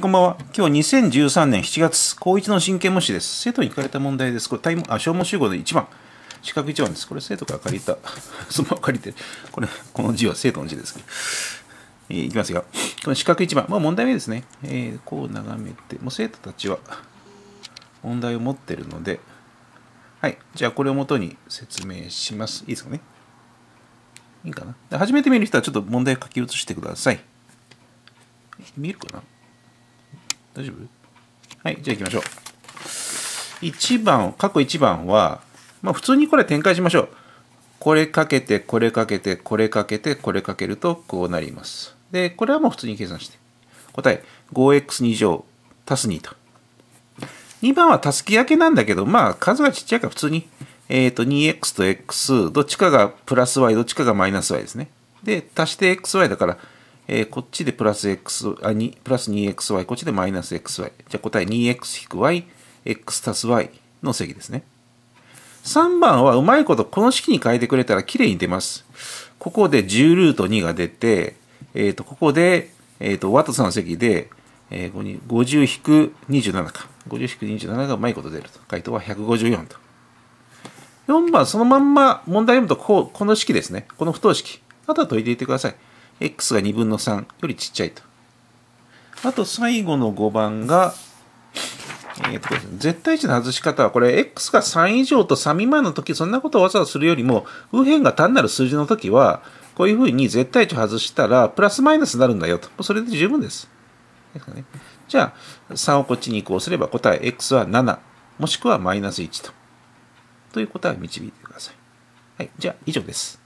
こんばんは。今日2013年7月、高1の真剣模試です。生徒に聞かれた問題です。これ、タイム、あ、消耗集合で1番。四角1番です。これ、生徒から借りた。そのまま借りて、これ、この字は生徒の字ですけど。えー、いきますよ。この四角1番。まあ、問題目ですね。えー、こう眺めて、もう生徒たちは問題を持ってるので、はい。じゃあ、これをもとに説明します。いいですかね。いいかな。初めて見る人は、ちょっと問題を書き写してください。見るかな大丈夫はい、じゃあ行きましょう。1番、過去1番は、まあ普通にこれ展開しましょう。これかけて、これかけて、これかけて、これかけるとこうなります。で、これはもう普通に計算して。答え、5x2 乗足す2と。2番はたすき分けなんだけど、まあ数がちっちゃいから普通に、えっ、ー、と 2x と x、どっちかがプラス y、どっちかがマイナス y ですね。で、足して xy だから、えー、こっちでプラス x、あ、2、プラス 2xy、こっちでマイナス xy。じゃあ答え 2x-y、x 足す y の積ですね。3番はうまいことこの式に変えてくれたらきれいに出ます。ここで10ルート2が出て、えっ、ー、と、ここで、えっ、ー、と、ワトソの積で、えー、50-27か。50-27がうまいこと出ると。回答は154と。4番、そのまんま問題読むとこう、この式ですね。この不等式。あとは解いていってください。x が2分の3よりちっちゃいと。あと最後の5番が、えーと、絶対値の外し方は、これ、x が3以上と3未満の時、そんなことをわざわざするよりも、右辺が単なる数字の時は、こういうふうに絶対値外したら、プラスマイナスになるんだよと。それで十分です。ですね、じゃあ、3をこっちに移行すれば、答え x は7、もしくはマイナス1と。という答えを導いてください。はい、じゃあ、以上です。